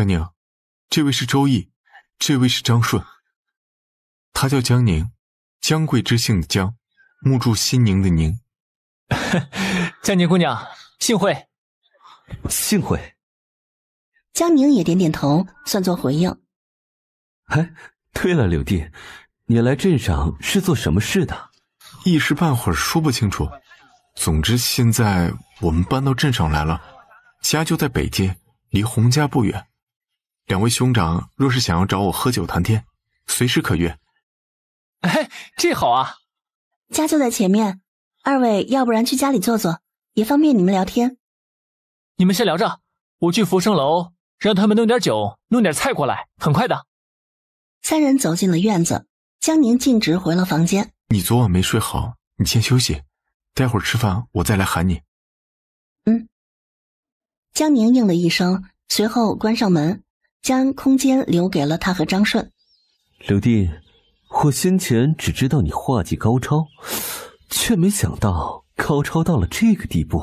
江宁，这位是周易，这位是张顺。他叫江宁，江贵之姓的江，目注心宁的宁。江宁姑娘，幸会，幸会。江宁也点点头，算作回应。哎，对了，柳弟，你来镇上是做什么事的？一时半会儿说不清楚。总之，现在我们搬到镇上来了，家就在北街，离洪家不远。两位兄长若是想要找我喝酒谈天，随时可约。哎，这好啊，家就在前面。二位要不然去家里坐坐，也方便你们聊天。你们先聊着，我去福生楼让他们弄点酒、弄点菜过来，很快的。三人走进了院子，江宁径直回了房间。你昨晚没睡好，你先休息，待会儿吃饭我再来喊你。嗯。江宁应了一声，随后关上门。将空间留给了他和张顺。刘弟，我先前只知道你画技高超，却没想到高超到了这个地步。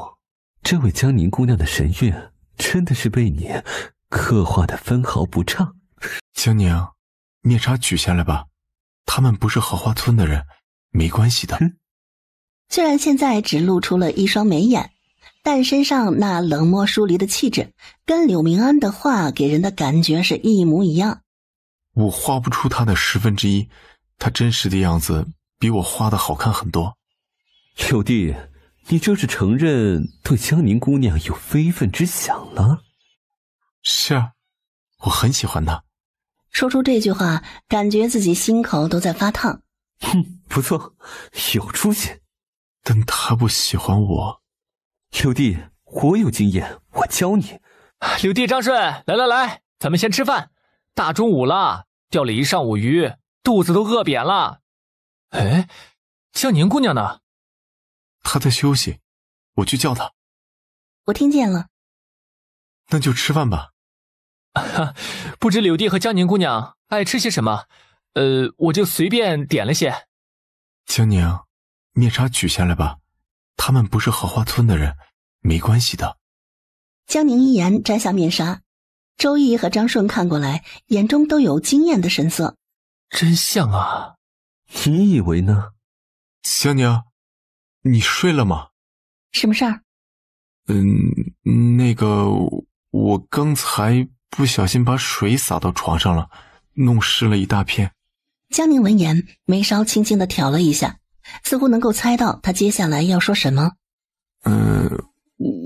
这位江宁姑娘的神韵，真的是被你刻画的分毫不差。江宁，面纱取下来吧，他们不是荷花村的人，没关系的。虽然现在只露出了一双眉眼。但身上那冷漠疏离的气质，跟柳明安的画给人的感觉是一模一样。我画不出他的十分之一，他真实的样子比我画的好看很多。柳弟，你这是承认对江宁姑娘有非分之想了？是啊，我很喜欢她。说出这句话，感觉自己心口都在发烫。哼，不错，有出息。但他不喜欢我。柳弟，我有经验，我教你。柳弟，张顺，来来来，咱们先吃饭。大中午了，钓了一上午鱼，肚子都饿扁了。哎，江宁姑娘呢？她在休息，我去叫她。我听见了。那就吃饭吧。不知柳弟和江宁姑娘爱吃些什么？呃，我就随便点了些。江宁，面茶取下来吧。他们不是荷花村的人。没关系的，江宁一言摘下面纱，周易和张顺看过来，眼中都有惊艳的神色。真像啊！你以为呢？江宁，你睡了吗？什么事儿？嗯，那个，我刚才不小心把水洒到床上了，弄湿了一大片。江宁闻言，眉梢轻轻的挑了一下，似乎能够猜到他接下来要说什么。嗯。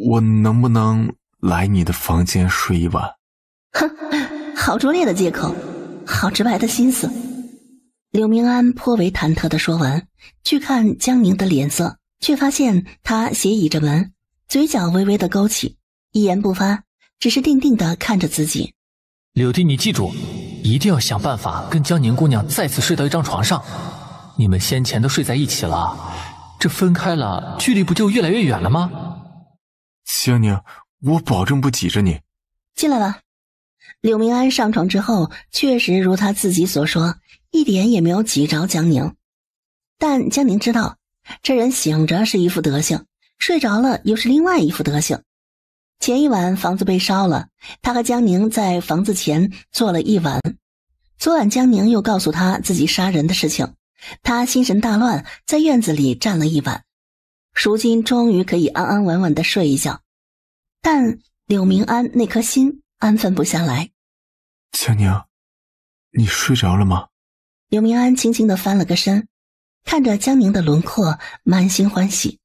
我能不能来你的房间睡一晚？哼，好拙劣的借口，好直白的心思。柳明安颇为忐忑的说完，去看江宁的脸色，却发现他斜倚着门，嘴角微微的勾起，一言不发，只是定定的看着自己。柳弟，你记住，一定要想办法跟江宁姑娘再次睡到一张床上。你们先前都睡在一起了，这分开了，距离不就越来越远了吗？江宁，我保证不挤着你。进来吧。柳明安上床之后，确实如他自己所说，一点也没有挤着江宁。但江宁知道，这人醒着是一副德行，睡着了又是另外一副德行。前一晚房子被烧了，他和江宁在房子前坐了一晚。昨晚江宁又告诉他自己杀人的事情，他心神大乱，在院子里站了一晚。如今终于可以安安稳稳的睡一觉。但柳明安那颗心安分不下来。江宁，你睡着了吗？柳明安轻轻的翻了个身，看着江宁的轮廓，满心欢喜。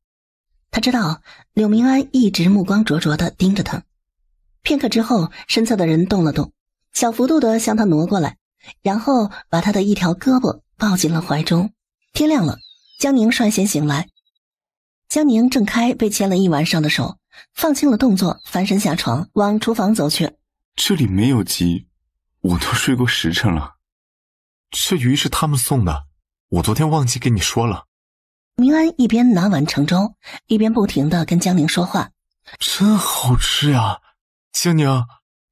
他知道柳明安一直目光灼灼的盯着他。片刻之后，身侧的人动了动，小幅度的向他挪过来，然后把他的一条胳膊抱进了怀中。天亮了，江宁率先醒来。江宁挣开被牵了一晚上的手。放轻了动作，翻身下床，往厨房走去。这里没有鸡，我都睡过时辰了。这鱼是他们送的，我昨天忘记跟你说了。明安一边拿碗盛粥，一边不停的跟江宁说话。真好吃呀，江宁，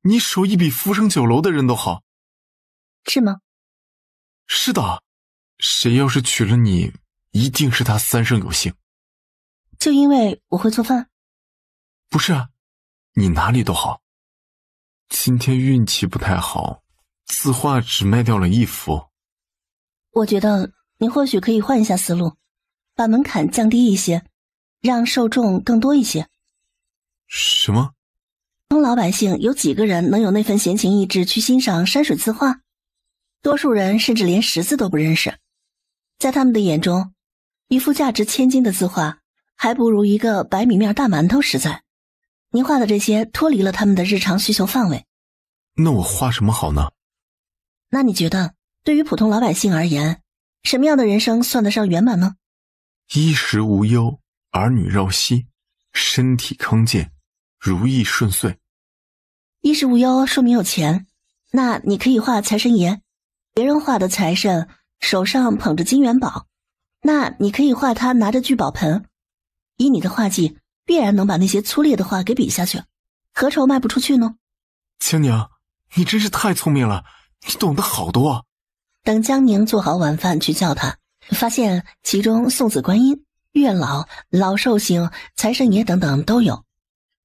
你手艺比福生酒楼的人都好。是吗？是的，谁要是娶了你，一定是他三生有幸。就因为我会做饭。不是啊，你哪里都好。今天运气不太好，字画只卖掉了一幅。我觉得你或许可以换一下思路，把门槛降低一些，让受众更多一些。什么？普通老百姓有几个人能有那份闲情逸致去欣赏山水字画？多数人甚至连识字都不认识，在他们的眼中，一幅价值千金的字画，还不如一个白米面大馒头实在。您画的这些脱离了他们的日常需求范围，那我画什么好呢？那你觉得对于普通老百姓而言，什么样的人生算得上圆满呢？衣食无忧，儿女绕膝，身体康健，如意顺遂。衣食无忧说明有钱，那你可以画财神爷。别人画的财神手上捧着金元宝，那你可以画他拿着聚宝盆。以你的画技。必然能把那些粗劣的话给比下去，何愁卖不出去呢？江宁，你真是太聪明了，你懂得好多。等江宁做好晚饭去叫他，发现其中送子观音、月老、老寿星、财神爷等等都有。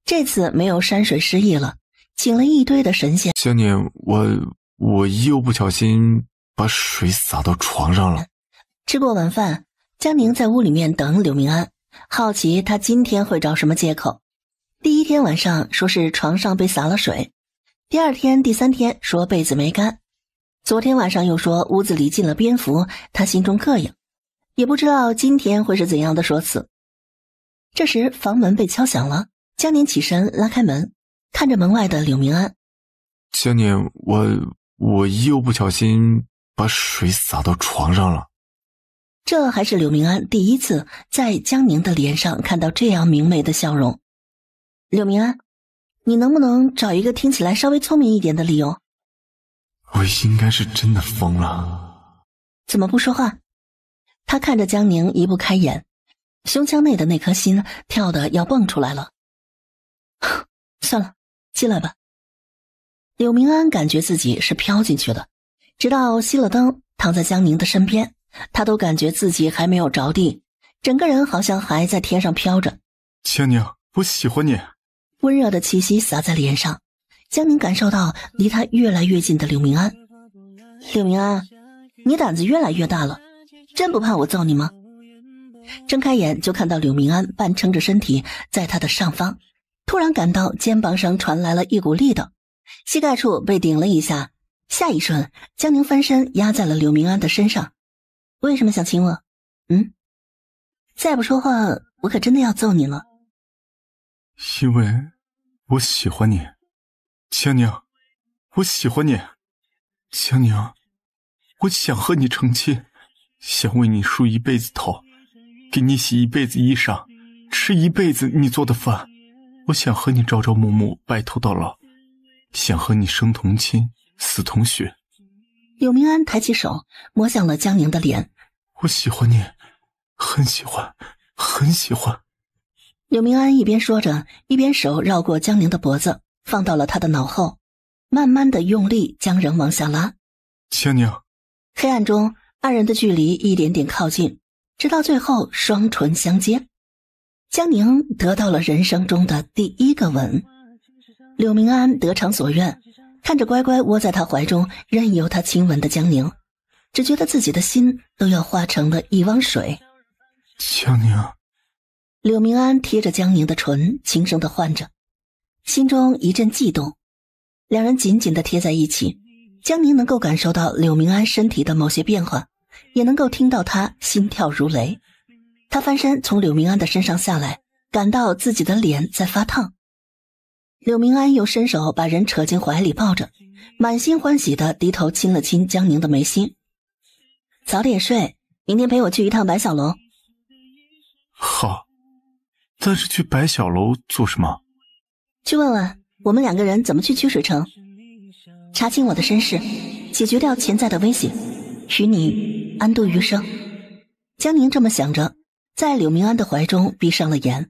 这次没有山水失意了，请了一堆的神仙。江宁，我我又不小心把水洒到床上了。吃过晚饭，江宁在屋里面等柳明安。好奇他今天会找什么借口。第一天晚上说是床上被洒了水，第二天、第三天说被子没干，昨天晚上又说屋子里进了蝙蝠，他心中膈应，也不知道今天会是怎样的说辞。这时房门被敲响了，江宁起身拉开门，看着门外的柳明安：“江宁，我我又不小心把水洒到床上了。”这还是柳明安第一次在江宁的脸上看到这样明媚的笑容。柳明安，你能不能找一个听起来稍微聪明一点的理由？我应该是真的疯了。怎么不说话？他看着江宁，移不开眼，胸腔内的那颗心跳的要蹦出来了。算了，进来吧。柳明安感觉自己是飘进去了，直到熄了灯，躺在江宁的身边。他都感觉自己还没有着地，整个人好像还在天上飘着。江宁，我喜欢你。温热的气息洒在脸上，江宁感受到离他越来越近的柳明安。柳明安，你胆子越来越大了，真不怕我揍你吗？睁开眼就看到柳明安半撑着身体在他的上方，突然感到肩膀上传来了一股力道，膝盖处被顶了一下。下一瞬，江宁翻身压在了柳明安的身上。为什么想亲我？嗯，再不说话，我可真的要揍你了。因为我喜欢你，江宁，我喜欢你，江宁，我想和你成亲，想为你梳一辈子头，给你洗一辈子衣裳，吃一辈子你做的饭，我想和你朝朝暮暮白头到老，想和你生同亲，死同穴。柳明安抬起手，摸向了江宁的脸。我喜欢你，很喜欢，很喜欢。柳明安一边说着，一边手绕过江宁的脖子，放到了他的脑后，慢慢的用力将人往下拉。江宁，黑暗中，二人的距离一点点靠近，直到最后双唇相接。江宁得到了人生中的第一个吻，柳明安得偿所愿。看着乖乖窝在他怀中，任由他亲吻的江宁，只觉得自己的心都要化成了一汪水。江宁，柳明安贴着江宁的唇轻声的唤着，心中一阵悸动。两人紧紧的贴在一起，江宁能够感受到柳明安身体的某些变化，也能够听到他心跳如雷。他翻身从柳明安的身上下来，感到自己的脸在发烫。柳明安又伸手把人扯进怀里抱着，满心欢喜的低头亲了亲江宁的眉心。早点睡，明天陪我去一趟白小楼。好，但是去白小楼做什么？去问问我们两个人怎么去曲水城，查清我的身世，解决掉潜在的威胁，与你安度余生。江宁这么想着，在柳明安的怀中闭上了眼，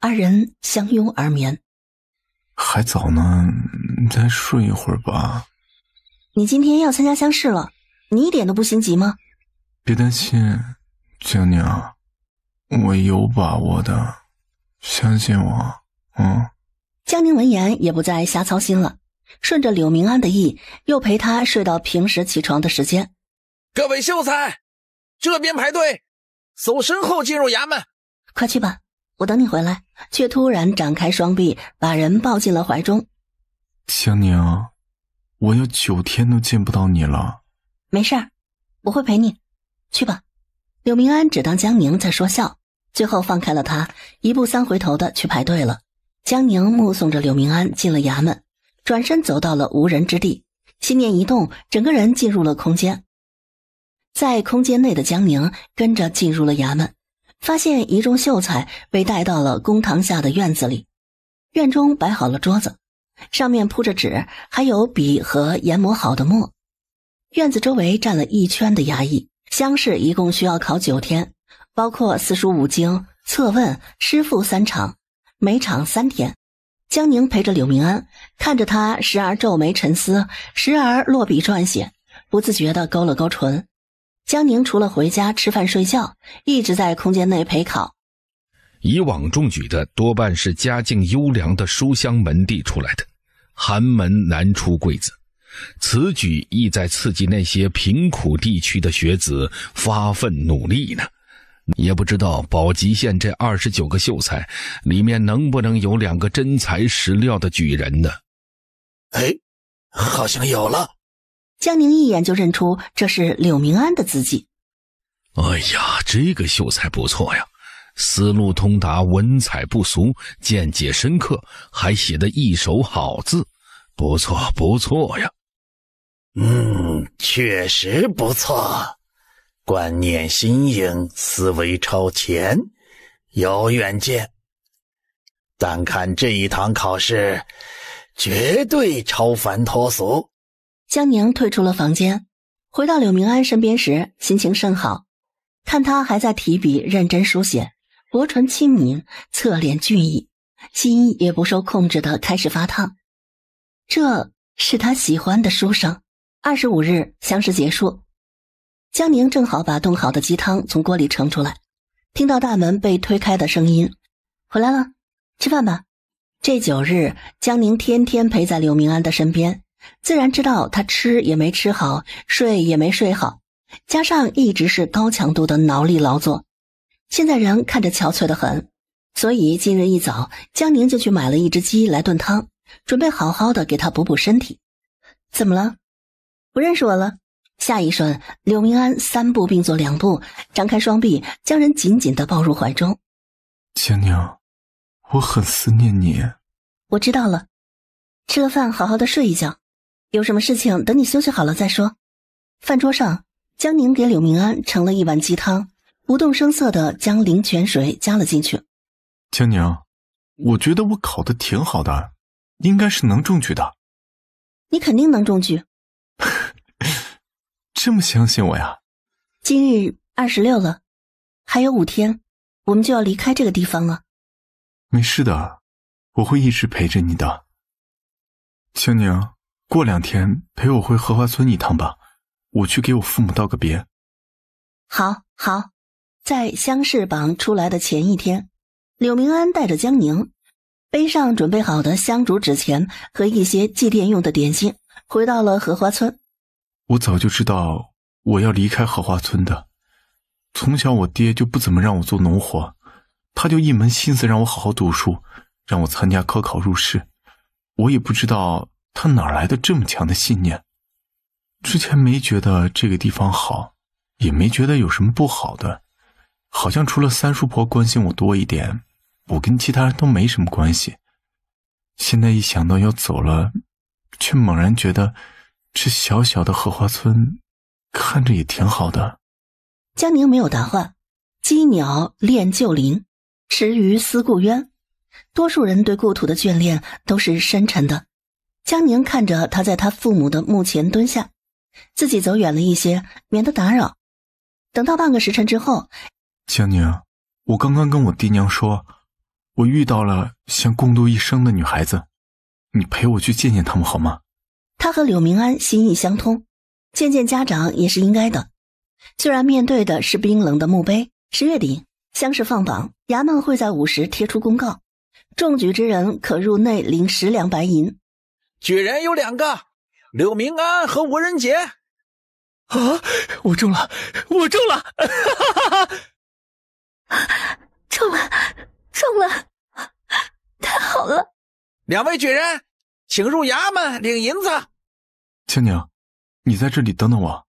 二人相拥而眠。还早呢，再睡一会儿吧。你今天要参加乡试了，你一点都不心急吗？别担心，江宁，我有把握的，相信我。嗯。江宁闻言也不再瞎操心了，顺着柳明安的意，又陪他睡到平时起床的时间。各位秀才，这边排队，走身后进入衙门，快去吧。我等你回来，却突然展开双臂，把人抱进了怀中。江宁，我有九天都见不到你了。没事，我会陪你。去吧。柳明安只当江宁在说笑，最后放开了他，一步三回头的去排队了。江宁目送着柳明安进了衙门，转身走到了无人之地，心念一动，整个人进入了空间。在空间内的江宁跟着进入了衙门。发现一众秀才被带到了公堂下的院子里，院中摆好了桌子，上面铺着纸，还有笔和研磨好的墨。院子周围站了一圈的衙役。乡试一共需要考九天，包括四书五经、测问、诗赋三场，每场三天。江宁陪着柳明安，看着他时而皱眉沉思，时而落笔撰写，不自觉地勾了勾唇。江宁除了回家吃饭睡觉，一直在空间内陪考。以往中举的多半是家境优良的书香门第出来的，寒门难出贵子。此举意在刺激那些贫苦地区的学子发奋努力呢。也不知道保吉县这二十九个秀才里面能不能有两个真材实料的举人呢？哎，好像有了。江宁一眼就认出这是柳明安的字迹。哎呀，这个秀才不错呀，思路通达，文采不俗，见解深刻，还写得一手好字，不错不错呀。嗯，确实不错，观念新颖，思维超前，有远见。但看这一堂考试，绝对超凡脱俗。江宁退出了房间，回到柳明安身边时，心情甚好。看他还在提笔认真书写，薄唇轻抿，侧脸俊逸，心也不受控制的开始发烫。这是他喜欢的书生。二十五日相识结束，江宁正好把炖好的鸡汤从锅里盛出来，听到大门被推开的声音，回来了，吃饭吧。这九日，江宁天天陪在柳明安的身边。自然知道他吃也没吃好，睡也没睡好，加上一直是高强度的劳力劳作，现在人看着憔悴的很。所以今日一早，江宁就去买了一只鸡来炖汤，准备好好的给他补补身体。怎么了？不认识我了？下一瞬，柳明安三步并作两步，张开双臂将人紧紧的抱入怀中。江宁，我很思念你。我知道了，吃了饭好好的睡一觉。有什么事情等你休息好了再说。饭桌上，江宁给柳明安盛了一碗鸡汤，不动声色的将灵泉水加了进去。江宁，我觉得我考的挺好的，应该是能中举的。你肯定能中举。这么相信我呀？今日二十六了，还有五天，我们就要离开这个地方了。没事的，我会一直陪着你的，江宁。过两天陪我回荷花村一趟吧，我去给我父母道个别。好，好，在乡试榜出来的前一天，柳明安带着江宁，背上准备好的香烛纸钱和一些祭奠用的点心，回到了荷花村。我早就知道我要离开荷花村的，从小我爹就不怎么让我做农活，他就一门心思让我好好读书，让我参加科考入仕。我也不知道。他哪来的这么强的信念？之前没觉得这个地方好，也没觉得有什么不好的，好像除了三叔婆关心我多一点，我跟其他人都没什么关系。现在一想到要走了，却猛然觉得这小小的荷花村，看着也挺好的。江宁没有答话。鸡鸟恋旧林，池鱼思故渊。多数人对故土的眷恋都是深沉的。江宁看着他在他父母的墓前蹲下，自己走远了一些，免得打扰。等到半个时辰之后，江宁，我刚刚跟我爹娘说，我遇到了想共度一生的女孩子，你陪我去见见他们好吗？他和柳明安心意相通，见见家长也是应该的。虽然面对的是冰冷的墓碑，十月底乡试放榜，衙门会在午时贴出公告，中举之人可入内领十两白银。举人有两个，柳明安和吴仁杰。啊！我中了，我中了，中了，中了，太好了！两位举人，请入衙门领银子。青宁，你在这里等等我。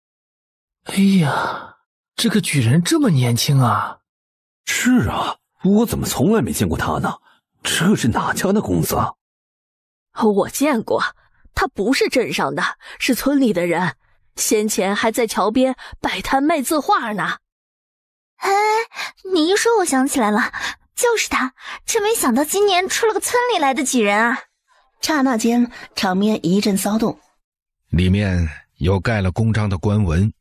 哎呀，这个举人这么年轻啊！是啊，我怎么从来没见过他呢？这是哪家的公子？我见过，他不是镇上的，是村里的人。先前还在桥边摆摊卖字画呢。哎，你一说我想起来了，就是他。真没想到今年出了个村里来的举人啊！刹那间，场面一阵骚动。里面有盖了公章的官文，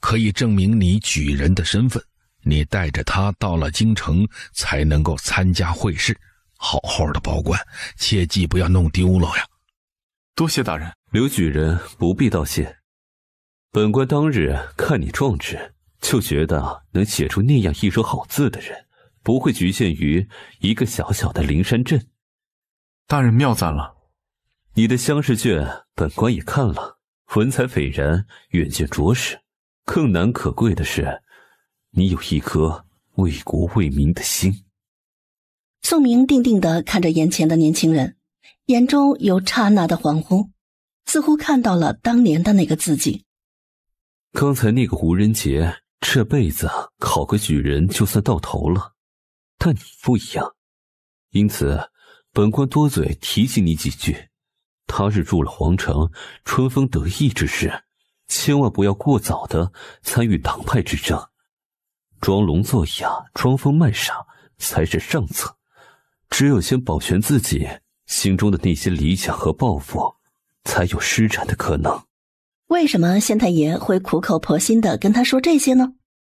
可以证明你举人的身份。你带着他到了京城，才能够参加会试。好好的保管，切记不要弄丢了呀！多谢大人，刘举人不必道谢。本官当日看你壮志，就觉得能写出那样一手好字的人，不会局限于一个小小的灵山镇。大人妙赞了，你的乡试卷本官也看了，文采斐然，远见卓识。更难可贵的是，你有一颗为国为民的心。宋明定定地看着眼前的年轻人，眼中有刹那的恍惚，似乎看到了当年的那个自己。刚才那个吴仁杰，这辈子考个举人就算到头了，但你不一样，因此本官多嘴提醒你几句：他日入了皇城，春风得意之时，千万不要过早的参与党派之争，装聋作哑、装疯卖傻才是上策。只有先保全自己心中的那些理想和抱负，才有施展的可能。为什么县太爷会苦口婆心的跟他说这些呢？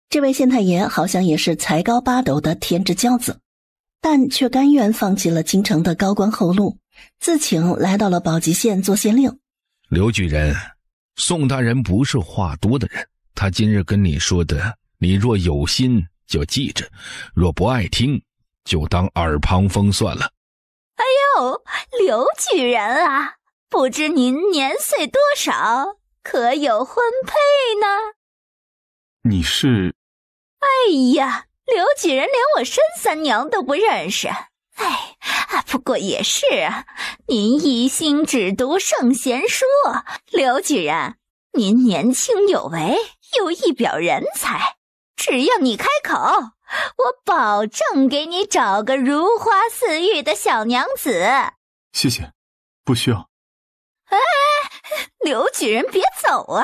这位县太爷好像也是才高八斗的天之骄子，但却甘愿放弃了京城的高官厚禄，自请来到了保吉县做县令。刘举人，宋大人不是话多的人，他今日跟你说的，你若有心就记着，若不爱听。就当耳旁风算了。哎呦，刘举人啊，不知您年岁多少，可有婚配呢？你是？哎呀，刘举人连我申三娘都不认识。哎，啊，不过也是，啊，您一心只读圣贤书。刘举人，您年轻有为，又一表人才，只要你开口。我保证给你找个如花似玉的小娘子。谢谢，不需要。哎，刘举人别走啊！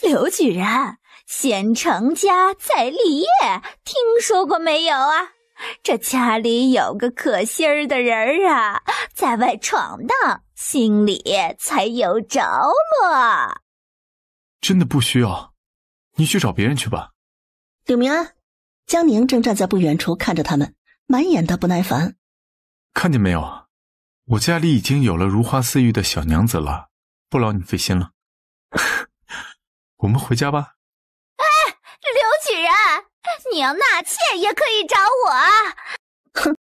刘举人，先成家再立业，听说过没有啊？这家里有个可心儿的人儿啊，在外闯荡，心里才有着落。真的不需要，你去找别人去吧。柳明安。江宁正站在不远处看着他们，满眼的不耐烦。看见没有，我家里已经有了如花似玉的小娘子了，不劳你费心了。我们回家吧。哎，刘举人，你要纳妾也可以找我。哼，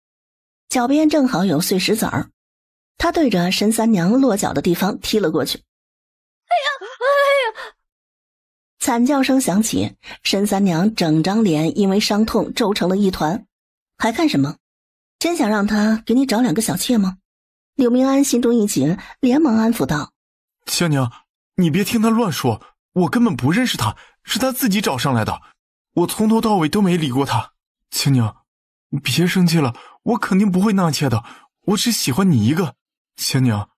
脚边正好有碎石子儿，他对着沈三娘落脚的地方踢了过去。哎呀，哎呀！惨叫声响起，沈三娘整张脸因为伤痛皱成了一团，还看什么？真想让他给你找两个小妾吗？柳明安心中一紧，连忙安抚道：“青娘，你别听他乱说，我根本不认识他，是他自己找上来的，我从头到尾都没理过他。青娘，别生气了，我肯定不会纳妾的，我只喜欢你一个。青娘，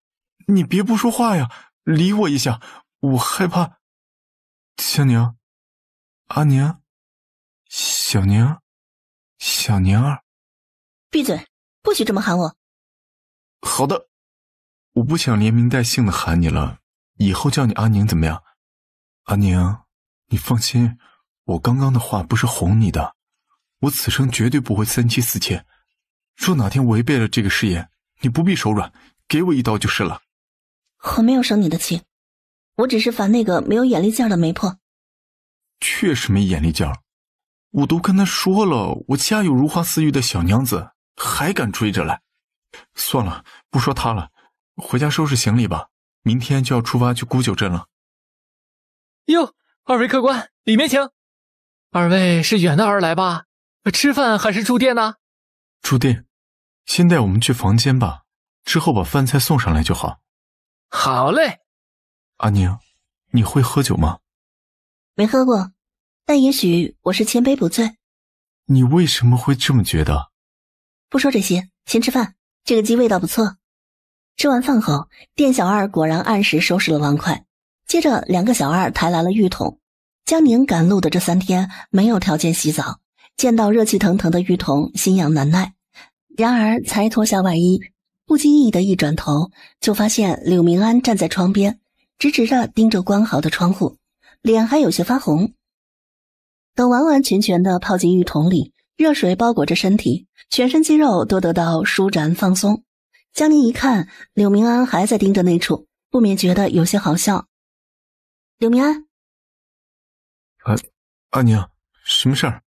你别不说话呀，理我一下，我害怕。”小宁，阿宁，小宁，小宁儿，闭嘴，不许这么喊我。好的，我不想连名带姓的喊你了，以后叫你阿宁怎么样？阿宁，你放心，我刚刚的话不是哄你的，我此生绝对不会三妻四妾。若哪天违背了这个誓言，你不必手软，给我一刀就是了。我没有生你的气。我只是烦那个没有眼力劲的媒婆，确实没眼力劲儿。我都跟他说了，我家有如花似玉的小娘子，还敢追着来？算了，不说他了，回家收拾行李吧。明天就要出发去沽酒镇了。哟，二位客官，里面请。二位是远道而来吧？吃饭还是住店呢？住店，先带我们去房间吧，之后把饭菜送上来就好。好嘞。阿宁，你会喝酒吗？没喝过，但也许我是千杯不醉。你为什么会这么觉得？不说这些，先吃饭。这个鸡味道不错。吃完饭后，店小二果然按时收拾了碗筷。接着，两个小二抬来了浴桶。江宁赶路的这三天没有条件洗澡，见到热气腾腾的浴桶，心痒难耐。然而，才脱下外衣，不经意的一转头，就发现柳明安站在窗边。直直的盯着关好的窗户，脸还有些发红。等完完全全的泡进浴桶里，热水包裹着身体，全身肌肉都得到舒展放松。江宁一看，柳明安还在盯着那处，不免觉得有些好笑。柳明安，阿阿宁，什么事儿？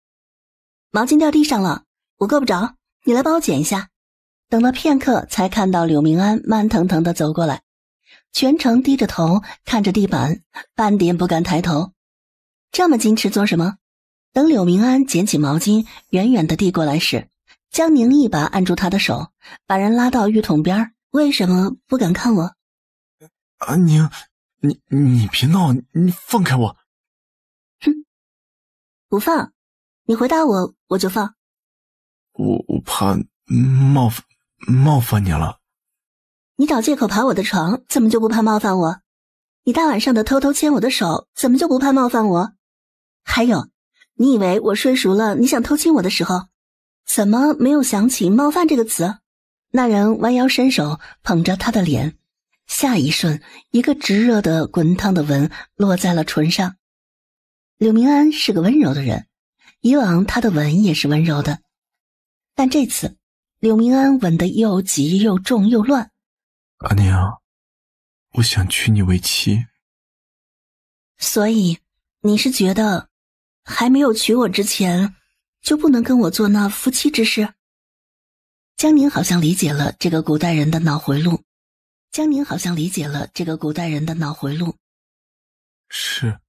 毛巾掉地上了，我够不着，你来帮我捡一下。等了片刻，才看到柳明安慢腾腾的走过来。全程低着头看着地板，半点不敢抬头。这么矜持做什么？等柳明安捡起毛巾，远远的递过来时，江宁一把按住他的手，把人拉到浴桶边为什么不敢看我？安宁，你你别闹，你放开我！哼，不放，你回答我，我就放。我我怕冒冒犯你了。你找借口爬我的床，怎么就不怕冒犯我？你大晚上的偷偷牵我的手，怎么就不怕冒犯我？还有，你以为我睡熟了，你想偷亲我的时候，怎么没有想起冒犯这个词？那人弯腰伸手捧着他的脸，下一瞬，一个炙热的、滚烫的吻落在了唇上。柳明安是个温柔的人，以往他的吻也是温柔的，但这次，柳明安吻得又急又重又乱。阿娘，我想娶你为妻。所以你是觉得，还没有娶我之前，就不能跟我做那夫妻之事？江宁好像理解了这个古代人的脑回路。江宁好像理解了这个古代人的脑回路。是，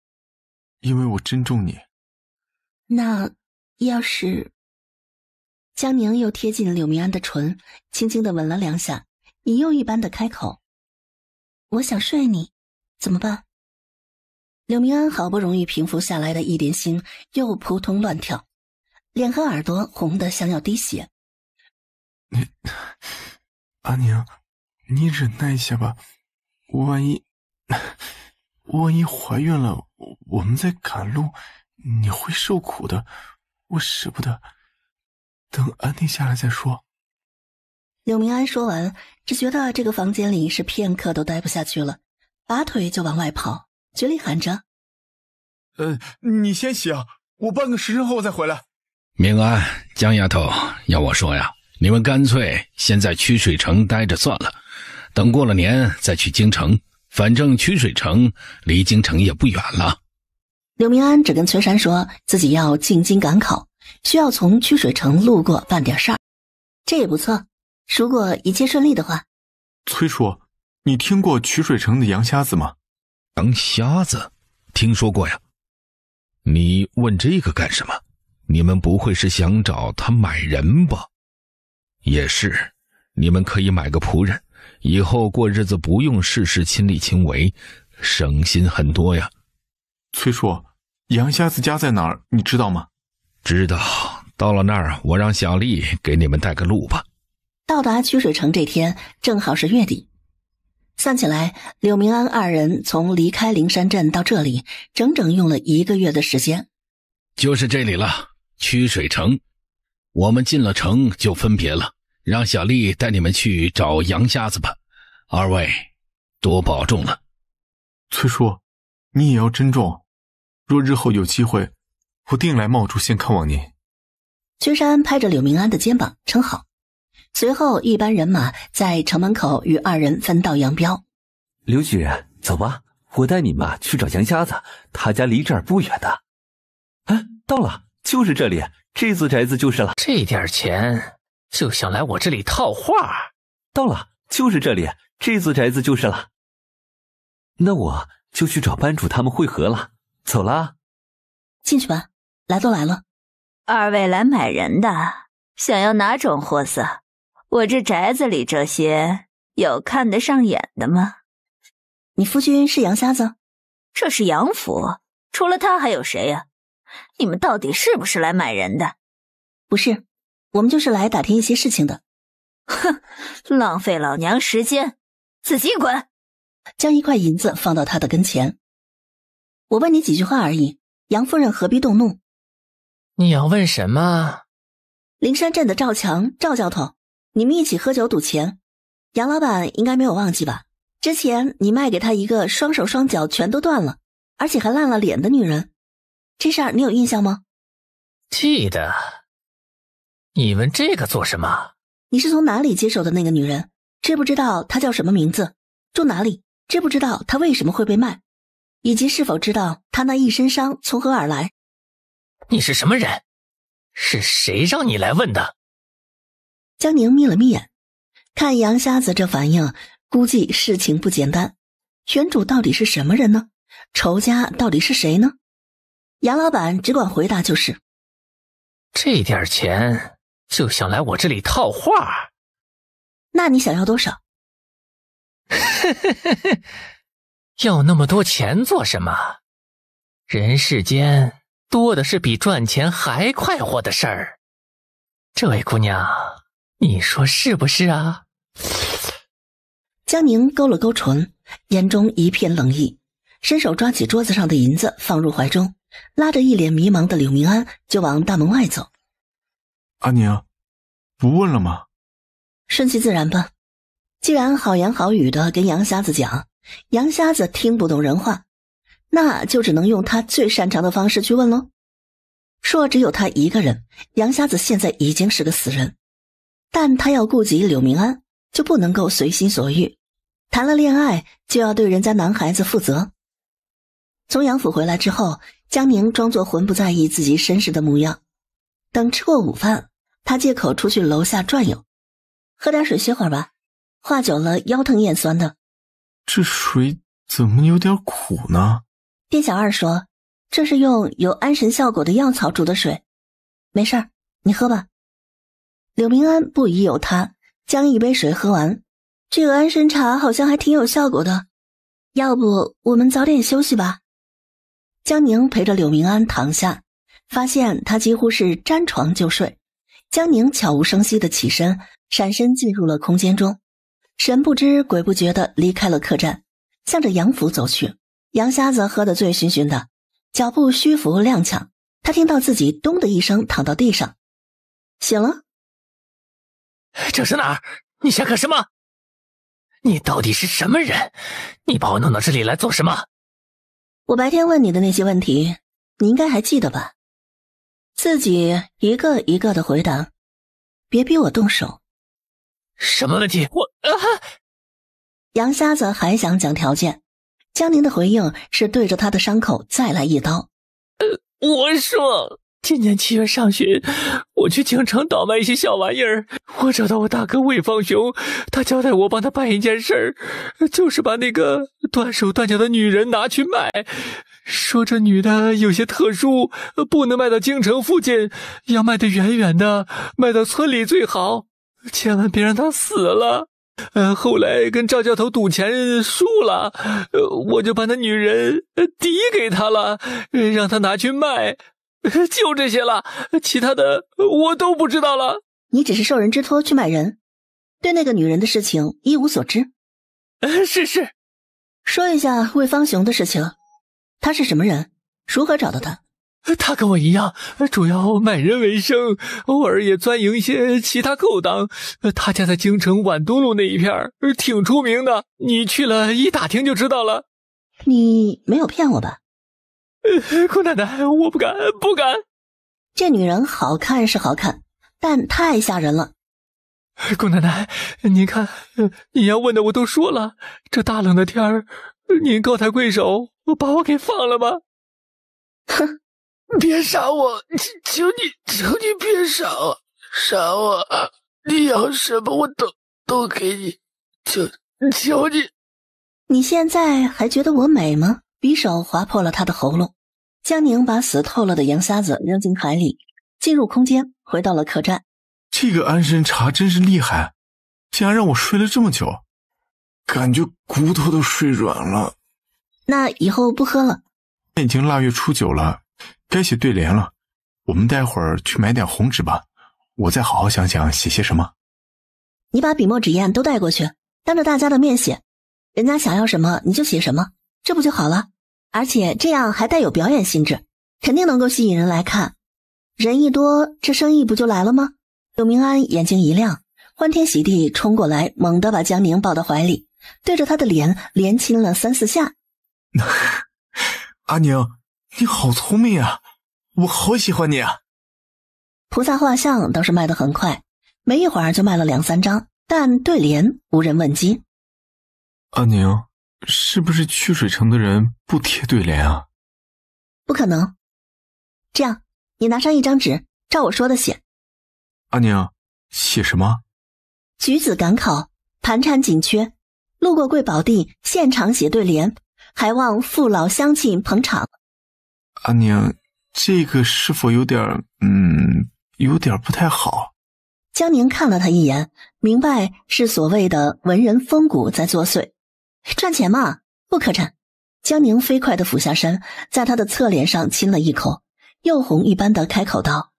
因为我珍重你。那要是……江宁又贴近柳明安的唇，轻轻的吻了两下。你诱一般的开口：“我想睡你，怎么办？”柳明安好不容易平复下来的一点心又扑通乱跳，脸和耳朵红得像要滴血。“你，阿宁，你忍耐一下吧，万一，万一怀孕了，我们在赶路，你会受苦的，我舍不得，等安定下来再说。”柳明安说完，只觉得这个房间里是片刻都待不下去了，拔腿就往外跑，嘴里喊着：“嗯，你先洗啊，我半个时辰后再回来。”明安，江丫头，要我说呀，你们干脆先在曲水城待着算了，等过了年再去京城。反正曲水城离京城也不远了。柳明安只跟崔山说自己要进京赶考，需要从曲水城路过办点事儿，这也不错。如果一切顺利的话，崔叔，你听过曲水城的杨瞎子吗？杨瞎子，听说过呀。你问这个干什么？你们不会是想找他买人吧？也是，你们可以买个仆人，以后过日子不用事事亲力亲为，省心很多呀。崔叔，杨瞎子家在哪儿？你知道吗？知道，到了那儿，我让小丽给你们带个路吧。到达曲水城这天正好是月底，算起来，柳明安二人从离开灵山镇到这里，整整用了一个月的时间。就是这里了，曲水城。我们进了城就分别了，让小丽带你们去找杨瞎子吧。二位多保重了。崔叔，你也要珍重。若日后有机会，我定来冒竹先看望您。曲山拍着柳明安的肩膀，称好。随后，一班人马在城门口与二人分道扬镳。刘举人，走吧，我带你们去找杨瞎子，他家离这儿不远的。哎，到了，就是这里，这座宅子就是了。这点钱就想来我这里套话？到了，就是这里，这座宅子就是了。那我就去找班主他们会合了，走了。进去吧，来都来了，二位来买人的，想要哪种货色？我这宅子里这些有看得上眼的吗？你夫君是杨瞎子，这是杨府，除了他还有谁呀？你们到底是不是来买人的？不是，我们就是来打听一些事情的。哼，浪费老娘时间，自己滚！将一块银子放到他的跟前，我问你几句话而已，杨夫人何必动怒？你要问什么？灵山镇的赵强，赵教头。你们一起喝酒赌钱，杨老板应该没有忘记吧？之前你卖给他一个双手双脚全都断了，而且还烂了脸的女人，这事儿你有印象吗？记得。你问这个做什么？你是从哪里接手的那个女人？知不知道她叫什么名字？住哪里？知不知道她为什么会被卖？以及是否知道她那一身伤从何而来？你是什么人？是谁让你来问的？江宁眯了眯眼，看杨瞎子这反应，估计事情不简单。原主到底是什么人呢？仇家到底是谁呢？杨老板只管回答就是。这点钱就想来我这里套话？那你想要多少？呵呵呵呵，要那么多钱做什么？人世间多的是比赚钱还快活的事儿。这位姑娘。你说是不是啊？江宁勾了勾唇，眼中一片冷意，伸手抓起桌子上的银子放入怀中，拉着一脸迷茫的柳明安就往大门外走。阿宁，不问了吗？顺其自然吧。既然好言好语的跟杨瞎子讲，杨瞎子听不懂人话，那就只能用他最擅长的方式去问喽。说只有他一个人，杨瞎子现在已经是个死人。但他要顾及柳明安，就不能够随心所欲。谈了恋爱就要对人家男孩子负责。从杨府回来之后，江宁装作浑不在意自己身世的模样。等吃过午饭，他借口出去楼下转悠，喝点水歇会儿吧，画久了腰疼眼酸的。这水怎么有点苦呢？店小二说：“这是用有安神效果的药草煮的水，没事儿，你喝吧。”柳明安不疑有他，将一杯水喝完。这个安神茶好像还挺有效果的，要不我们早点休息吧。江宁陪着柳明安躺下，发现他几乎是沾床就睡。江宁悄无声息的起身，闪身进入了空间中，神不知鬼不觉的离开了客栈，向着杨府走去。杨瞎子喝得醉醺醺的，脚步虚浮踉跄，他听到自己咚的一声躺到地上，醒了。这是哪儿？你想干什么？你到底是什么人？你把我弄到这里来做什么？我白天问你的那些问题，你应该还记得吧？自己一个一个的回答，别逼我动手。什么问题？我……啊！杨瞎子还想讲条件，江宁的回应是对着他的伤口再来一刀。呃，我说。今年七月上旬，我去京城倒卖一些小玩意儿。我找到我大哥魏方雄，他交代我帮他办一件事儿，就是把那个断手断脚的女人拿去卖。说这女的有些特殊，不能卖到京城附近，要卖得远远的，卖到村里最好。千万别让她死了。呃，后来跟赵教头赌钱输了，我就把那女人抵给他了，让他拿去卖。就这些了，其他的我都不知道了。你只是受人之托去卖人，对那个女人的事情一无所知。呃，是是。说一下魏方雄的事情，他是什么人？如何找到他？他跟我一样，主要卖人为生，偶尔也钻营一些其他勾当。他家在京城宛都路那一片儿，挺出名的。你去了，一打听就知道了。你没有骗我吧？姑奶奶，我不敢，不敢。这女人好看是好看，但太吓人了。姑奶奶，您看，您要问的我都说了。这大冷的天儿，您高抬贵手，把我给放了吧。哼，别杀我！求你，求你别杀我！杀我！你要什么，我都都给你。求求你！你现在还觉得我美吗？匕首划破了他的喉咙，江宁把死透了的杨瞎子扔进海里，进入空间，回到了客栈。这个安神茶真是厉害，竟然让我睡了这么久，感觉骨头都睡软了。那以后不喝了。已经腊月初九了，该写对联了。我们待会儿去买点红纸吧，我再好好想想写些什么。你把笔墨纸砚都带过去，当着大家的面写，人家想要什么你就写什么。这不就好了，而且这样还带有表演性质，肯定能够吸引人来看。人一多，这生意不就来了吗？柳明安眼睛一亮，欢天喜地冲过来，猛地把江宁抱到怀里，对着他的脸连亲了三四下。阿宁，你好聪明啊，我好喜欢你啊！菩萨画像倒是卖的很快，没一会儿就卖了两三张，但对联无人问津。阿宁。是不是曲水城的人不贴对联啊？不可能。这样，你拿上一张纸，照我说的写。阿宁，写什么？举子赶考，盘缠紧缺，路过贵宝地，现场写对联，还望父老乡亲捧场。阿宁，这个是否有点……嗯，有点不太好。江宁看了他一眼，明白是所谓的文人风骨在作祟。赚钱嘛，不磕碜。江宁飞快的俯下身，在他的侧脸上亲了一口，又红一般的开口道：“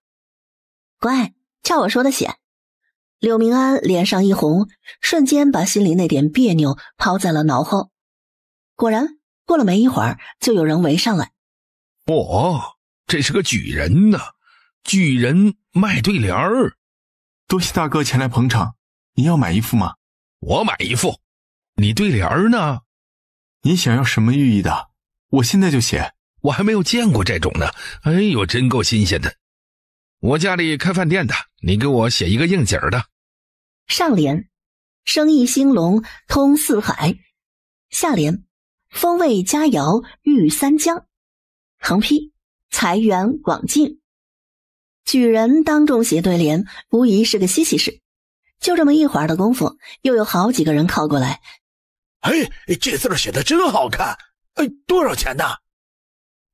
乖，照我说的写。”柳明安脸上一红，瞬间把心里那点别扭抛在了脑后。果然，过了没一会儿，就有人围上来。哦，这是个举人呢，举人卖对联儿，多谢大哥前来捧场。你要买一副吗？我买一副。你对联儿呢？你想要什么寓意的？我现在就写。我还没有见过这种呢。哎呦，真够新鲜的！我家里开饭店的，你给我写一个应景儿的。上联：生意兴隆通四海；下联：风味佳肴御三江；横批：财源广进。举人当众写对联，无疑是个稀奇事。就这么一会儿的功夫，又有好几个人靠过来。哎，这字写的真好看！哎，多少钱呢？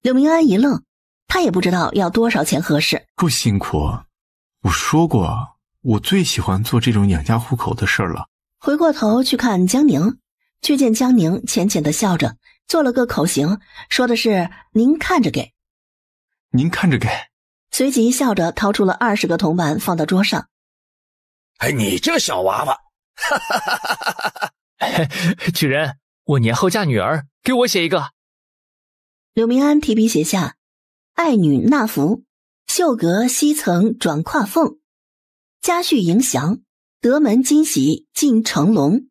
柳明安一愣，他也不知道要多少钱合适。不辛苦，我说过，我最喜欢做这种养家糊口的事儿了。回过头去看江宁，却见江宁浅浅的笑着，做了个口型，说的是“您看着给”。您看着给。随即笑着掏出了二十个铜板，放到桌上。哎，你这小娃娃，哈哈哈哈哈哈！举 人，我年后嫁女儿，给我写一个。柳明安提笔写下：“爱女纳福，秀阁西层转跨凤，家婿迎祥，德门金喜进成龙。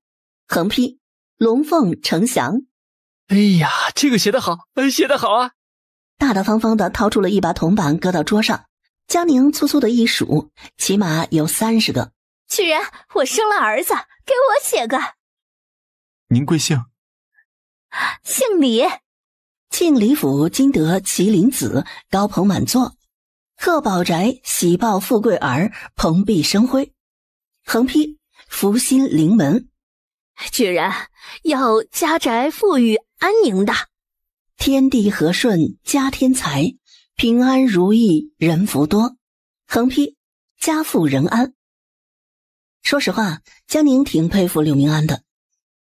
横批：龙凤呈祥。”哎呀，这个写得好，哎，写得好啊！大大方方的掏出了一把铜板，搁到桌上。江宁粗粗的一数，起码有三十个。举人，我生了儿子，给我写个。您贵姓？姓李。庆李府今得麒麟子，高朋满座；贺宝宅喜报富贵儿，蓬荜生辉。横批：福星临门。居然要家宅富裕安宁的，天地和顺家添财，平安如意人福多。横批：家富人安。说实话，江宁挺佩服柳明安的。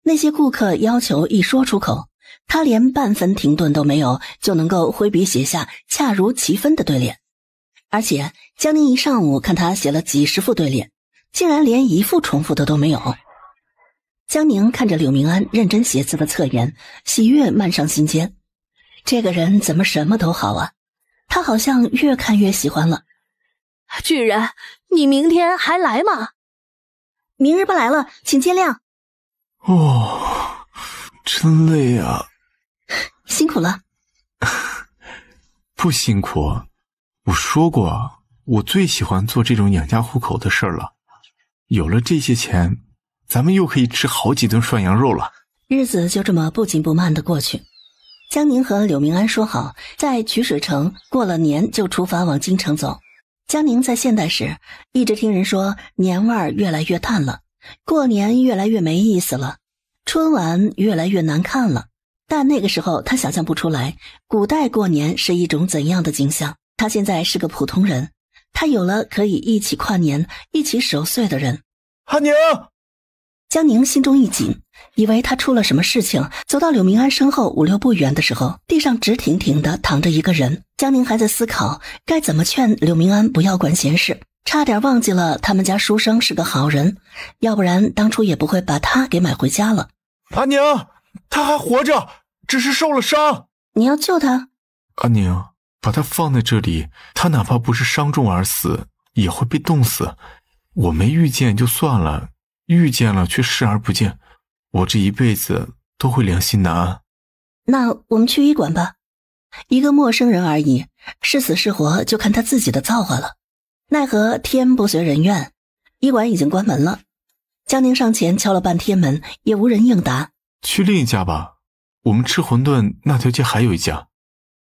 那些顾客要求一说出口，他连半分停顿都没有，就能够挥笔写下恰如其分的对联。而且江宁一上午看他写了几十副对联，竟然连一副重复的都没有。江宁看着柳明安认真写字的侧颜，喜悦漫上心间。这个人怎么什么都好啊？他好像越看越喜欢了。巨人，你明天还来吗？明日不来了，请见谅。哦，真累啊！辛苦了。不辛苦，我说过，我最喜欢做这种养家糊口的事儿了。有了这些钱，咱们又可以吃好几顿涮羊肉了。日子就这么不紧不慢的过去。江宁和柳明安说好，在曲水城过了年就出发往京城走。江宁在现代时一直听人说年味儿越来越淡了。过年越来越没意思了，春晚越来越难看了。但那个时候他想象不出来，古代过年是一种怎样的景象。他现在是个普通人，他有了可以一起跨年、一起守岁的人。阿宁，江宁心中一紧，以为他出了什么事情。走到柳明安身后五六步远的时候，地上直挺挺的躺着一个人。江宁还在思考该怎么劝柳明安不要管闲事。差点忘记了，他们家书生是个好人，要不然当初也不会把他给买回家了。阿宁，他还活着，只是受了伤。你要救他？阿宁，把他放在这里，他哪怕不是伤重而死，也会被冻死。我没遇见就算了，遇见了却视而不见，我这一辈子都会良心难安。那我们去医馆吧，一个陌生人而已，是死是活就看他自己的造化了。奈何天不随人愿，医馆已经关门了。江宁上前敲了半天门，也无人应答。去另一家吧，我们吃馄饨那条街还有一家。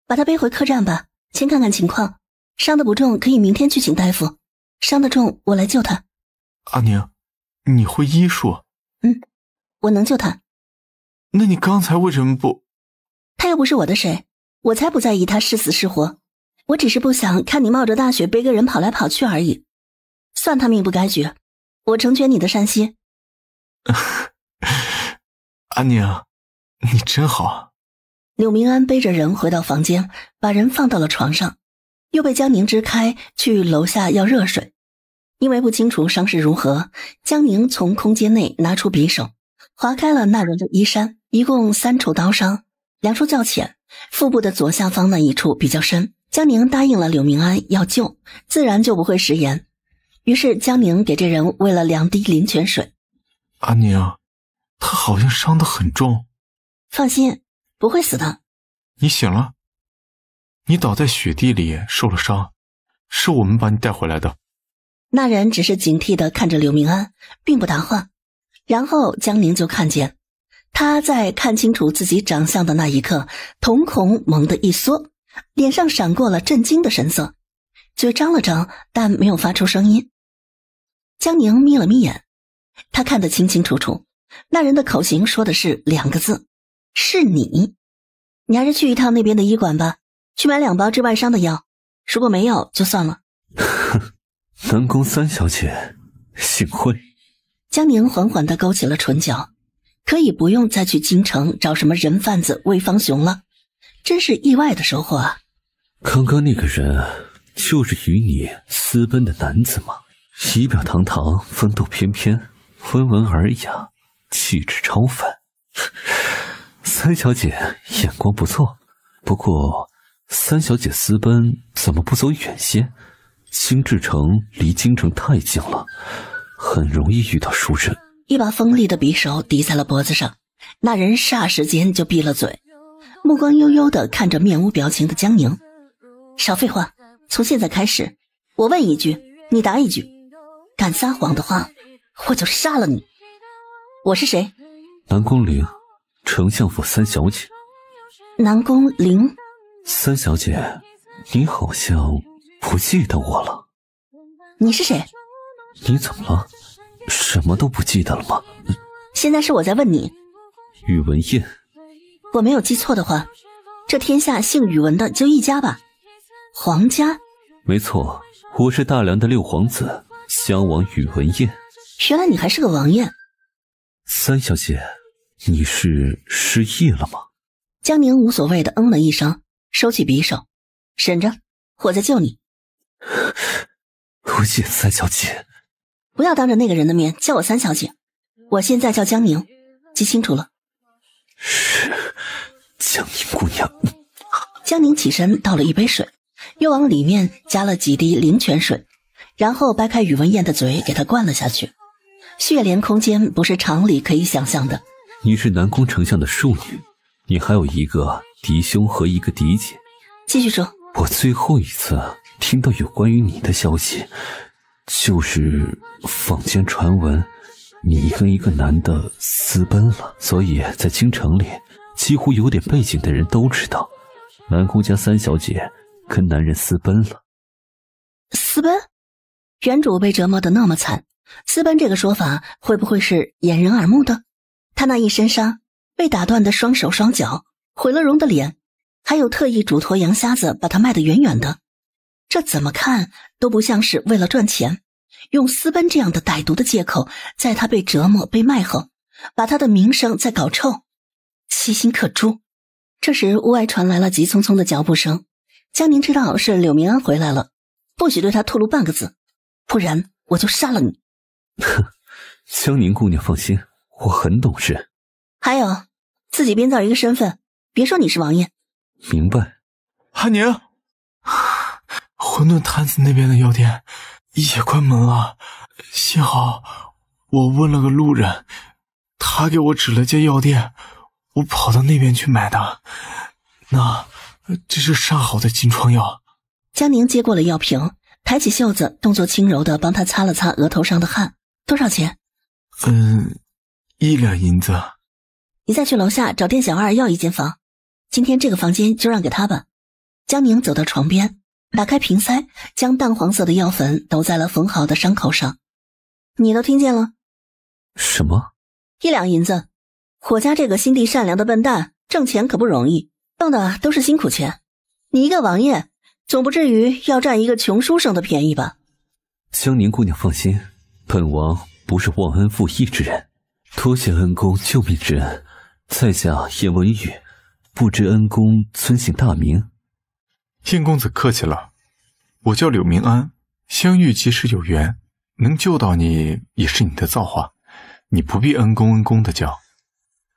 把他背回客栈吧，先看看情况。伤的不重，可以明天去请大夫；伤的重，我来救他。阿宁，你会医术？嗯，我能救他。那你刚才为什么不？他又不是我的谁，我才不在意他是死是活。我只是不想看你冒着大雪背个人跑来跑去而已，算他命不该绝，我成全你的善心。安宁，你真好。柳明安背着人回到房间，把人放到了床上，又被江宁支开去楼下要热水。因为不清楚伤势如何，江宁从空间内拿出匕首，划开了那人的衣衫，一共三处刀伤，两处较浅，腹部的左下方那一处比较深。江宁答应了柳明安要救，自然就不会食言。于是江宁给这人喂了两滴灵泉水。安宁，他好像伤得很重。放心，不会死的。你醒了？你倒在雪地里受了伤，是我们把你带回来的。那人只是警惕的看着柳明安，并不答话。然后江宁就看见他在看清楚自己长相的那一刻，瞳孔猛地一缩。脸上闪过了震惊的神色，嘴张了张，但没有发出声音。江宁眯了眯眼，他看得清清楚楚，那人的口型说的是两个字：“是你。”你还是去一趟那边的医馆吧，去买两包治外伤的药。如果没有，就算了。哼，南宫三小姐，幸会。江宁缓缓地勾起了唇角，可以不用再去京城找什么人贩子魏方雄了。真是意外的收获。啊！刚刚那个人就是与你私奔的男子吗？仪表堂堂，风度翩翩，温文尔雅，气质超凡。三小姐眼光不错。不过，三小姐私奔怎么不走远些？兴志城离京城太近了，很容易遇到熟人。一把锋利的匕首抵在了脖子上，那人霎时间就闭了嘴。目光悠悠的看着面无表情的江宁，少废话！从现在开始，我问一句，你答一句。敢撒谎的话，我就杀了你。我是谁？南宫翎，丞相府三小姐。南宫翎，三小姐，你好像不记得我了。你是谁？你怎么了？什么都不记得了吗？现在是我在问你。宇文彦。我没有记错的话，这天下姓宇文的就一家吧，皇家。没错，我是大梁的六皇子，襄王宇文彦。原来你还是个王爷。三小姐，你是失忆了吗？江宁无所谓的嗯了一声，收起匕首，忍着，我在救你。不信三小姐。不要当着那个人的面叫我三小姐，我现在叫江宁，记清楚了。江宁姑娘，江宁起身倒了一杯水，又往里面加了几滴灵泉水，然后掰开宇文燕的嘴，给她灌了下去。血莲空间不是常理可以想象的。你是南宫丞相的庶女，你还有一个嫡兄和一个嫡姐。继续说。我最后一次听到有关于你的消息，就是坊间传闻你跟一个男的私奔了，所以在京城里。几乎有点背景的人都知道，南宫家三小姐跟男人私奔了。私奔，原主被折磨的那么惨，私奔这个说法会不会是掩人耳目的？他那一身伤，被打断的双手双脚，毁了容的脸，还有特意嘱托杨瞎子把他卖得远远的，这怎么看都不像是为了赚钱，用私奔这样的歹毒的借口，在他被折磨、被卖后，把他的名声在搞臭。其心可诛。这时，屋外传来了急匆匆的脚步声。江宁知道是柳明安回来了，不许对他透露半个字，不然我就杀了你。哼，江宁姑娘放心，我很懂事。还有，自己编造一个身份，别说你是王爷。明白。汉宁，馄饨摊子那边的药店也关门了，幸好我问了个路人，他给我指了间药店。我跑到那边去买的，那这是上好的金疮药。江宁接过了药瓶，抬起袖子，动作轻柔的帮他擦了擦额头上的汗。多少钱？嗯，一两银子。你再去楼下找店小二要一间房，今天这个房间就让给他吧。江宁走到床边，打开瓶塞，将淡黄色的药粉抖在了缝好的伤口上。你都听见了？什么？一两银子。我家这个心地善良的笨蛋挣钱可不容易，挣的都是辛苦钱。你一个王爷，总不至于要占一个穷书生的便宜吧？香宁姑娘放心，本王不是忘恩负义之人。多谢恩公救命之恩，在下叶文宇，不知恩公尊姓大名？叶公子客气了，我叫柳明安。相遇即是有缘，能救到你也是你的造化，你不必恩公恩公的叫。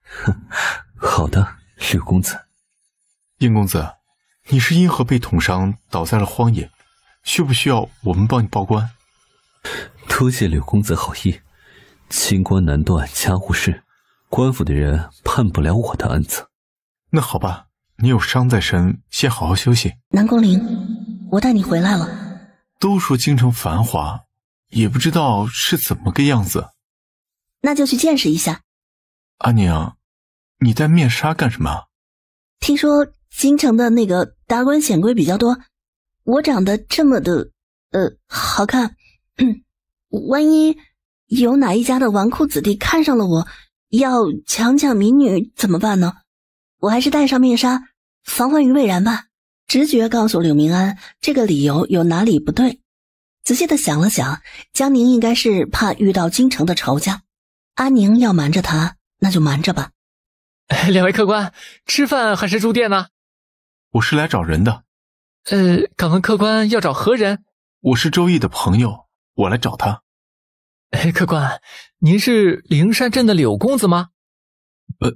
哼，好的，柳公子。殷公子，你是因何被捅伤，倒在了荒野？需不需要我们帮你报官？多谢柳公子好意，清官难断家务事，官府的人判不了我的案子。那好吧，你有伤在身，先好好休息。南宫翎，我带你回来了。都说京城繁华，也不知道是怎么个样子。那就去见识一下。阿宁，你戴面纱干什么？听说京城的那个达官显贵比较多，我长得这么的，呃，好看，嗯，万一有哪一家的纨绔子弟看上了我，要强抢民女怎么办呢？我还是戴上面纱，防患于未然吧。直觉告诉柳明安，这个理由有哪里不对？仔细的想了想，江宁应该是怕遇到京城的仇家，阿宁要瞒着他。那就瞒着吧。两位客官，吃饭还是住店呢？我是来找人的。呃，敢问客官要找何人？我是周易的朋友，我来找他。哎，客官，您是灵山镇的柳公子吗？呃，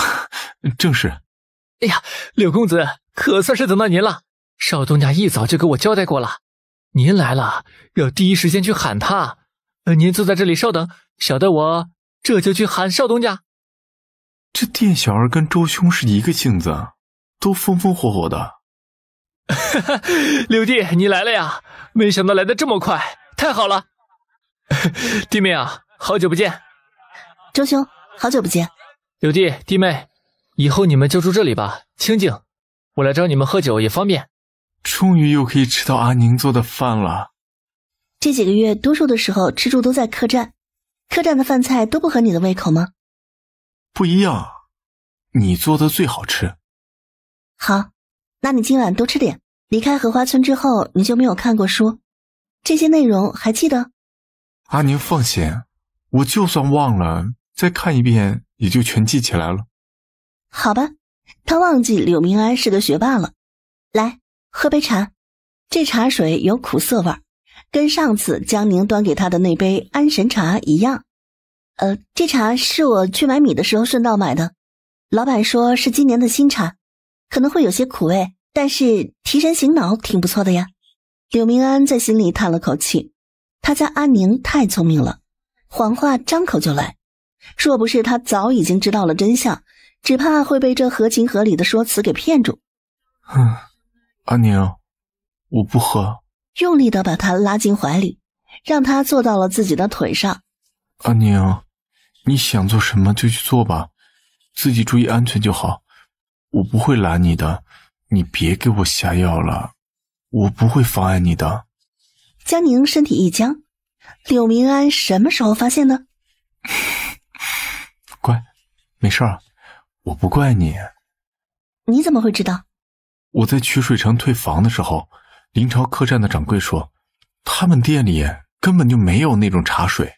正是。哎呀，柳公子可算是等到您了。少东家一早就给我交代过了，您来了要第一时间去喊他。呃，您坐在这里稍等，小的我。这就去喊少东家。这店小二跟周兄是一个性子，都风风火火的。哈哈，六弟，你来了呀！没想到来的这么快，太好了。弟妹啊，好久不见。周兄，好久不见。六弟，弟妹，以后你们就住这里吧，清静。我来找你们喝酒也方便。终于又可以吃到阿宁做的饭了。这几个月多数的时候吃住都在客栈。客栈的饭菜都不合你的胃口吗？不一样，你做的最好吃。好，那你今晚多吃点。离开荷花村之后，你就没有看过书，这些内容还记得？阿宁放心，我就算忘了，再看一遍也就全记起来了。好吧，他忘记柳明安是个学霸了。来，喝杯茶，这茶水有苦涩味。跟上次江宁端给他的那杯安神茶一样，呃，这茶是我去买米的时候顺道买的，老板说是今年的新茶，可能会有些苦味，但是提神醒脑挺不错的呀。柳明安在心里叹了口气，他家阿宁太聪明了，谎话张口就来，若不是他早已经知道了真相，只怕会被这合情合理的说辞给骗住。嗯，阿宁，我不喝。用力的把他拉进怀里，让他坐到了自己的腿上。阿宁，你想做什么就去做吧，自己注意安全就好，我不会拦你的。你别给我下药了，我不会妨碍你的。江宁身体一僵，柳明安什么时候发现的？乖，没事啊，我不怪你。你怎么会知道？我在曲水城退房的时候。临朝客栈的掌柜说：“他们店里根本就没有那种茶水，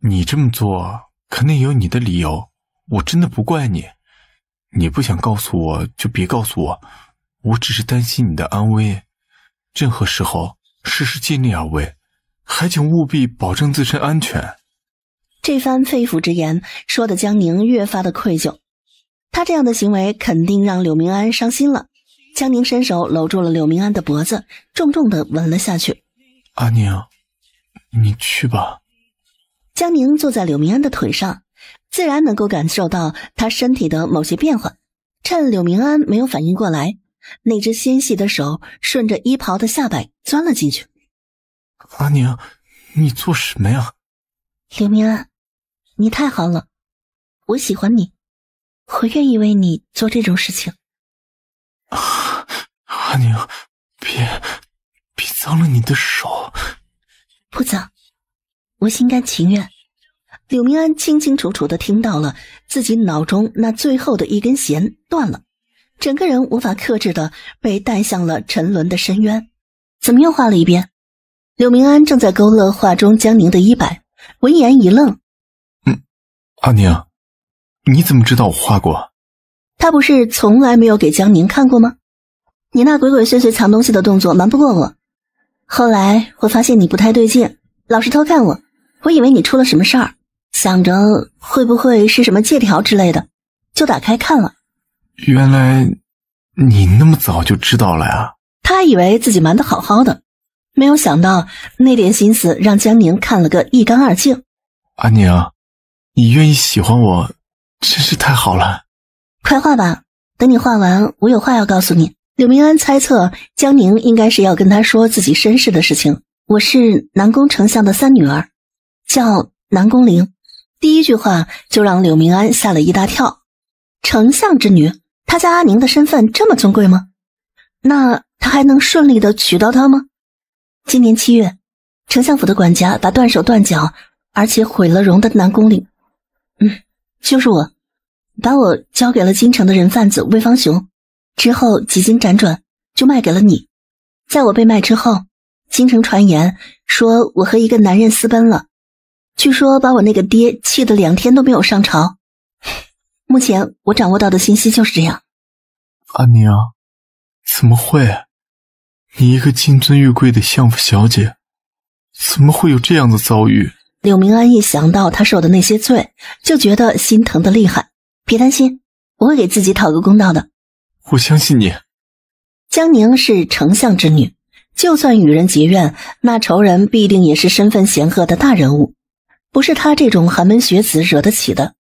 你这么做肯定有你的理由，我真的不怪你。你不想告诉我就别告诉我，我只是担心你的安危。任何时候，事事尽力而为，还请务必保证自身安全。”这番肺腑之言，说的江宁越发的愧疚。他这样的行为，肯定让柳明安伤心了。江宁伸手搂住了柳明安的脖子，重重的吻了下去。阿宁，你去吧。江宁坐在柳明安的腿上，自然能够感受到他身体的某些变化。趁柳明安没有反应过来，那只纤细的手顺着衣袍的下摆钻了进去。阿宁，你做什么呀？柳明安，你太好了，我喜欢你，我愿意为你做这种事情。阿宁，别别脏了你的手，不脏，我心甘情愿。柳明安清清楚楚的听到了自己脑中那最后的一根弦断了，整个人无法克制的被带向了沉沦的深渊。怎么又画了一遍？柳明安正在勾勒画中江宁的衣摆，闻言一愣。嗯，阿宁，你怎么知道我画过？他不是从来没有给江宁看过吗？你那鬼鬼祟祟藏东西的动作瞒不过我。后来我发现你不太对劲，老是偷看我，我以为你出了什么事儿，想着会不会是什么借条之类的，就打开看了。原来你那么早就知道了呀？他还以为自己瞒得好好的，没有想到那点心思让江宁看了个一干二净。阿宁，你愿意喜欢我，真是太好了。快画吧，等你画完，我有话要告诉你。柳明安猜测江宁应该是要跟他说自己身世的事情。我是南宫丞相的三女儿，叫南宫翎。第一句话就让柳明安吓了一大跳。丞相之女，他家阿宁的身份这么尊贵吗？那他还能顺利的娶到她吗？今年七月，丞相府的管家把断手断脚，而且毁了容的南宫翎，嗯，就是我。把我交给了京城的人贩子魏方雄，之后几经辗转就卖给了你。在我被卖之后，京城传言说我和一个男人私奔了，据说把我那个爹气得两天都没有上朝。目前我掌握到的信息就是这样。阿宁，怎么会？你一个金尊玉贵的相府小姐，怎么会有这样的遭遇？柳明安一想到他受的那些罪，就觉得心疼的厉害。别担心，我会给自己讨个公道的。我相信你。江宁是丞相之女，就算与人结怨，那仇人必定也是身份显赫的大人物，不是他这种寒门学子惹得起的。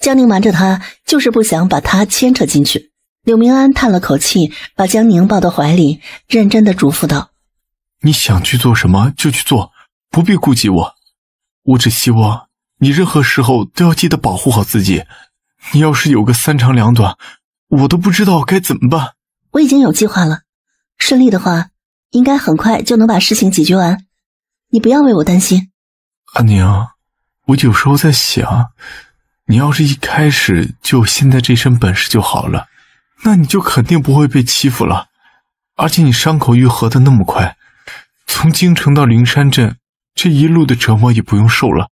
江宁瞒着他，就是不想把他牵扯进去。柳明安叹了口气，把江宁抱到怀里，认真的嘱咐道：“你想去做什么就去做，不必顾及我。我只希望你任何时候都要记得保护好自己。”你要是有个三长两短，我都不知道该怎么办。我已经有计划了，顺利的话，应该很快就能把事情解决完。你不要为我担心。阿宁，我有时候在想，你要是一开始就现在这身本事就好了，那你就肯定不会被欺负了。而且你伤口愈合的那么快，从京城到灵山镇，这一路的折磨也不用受了。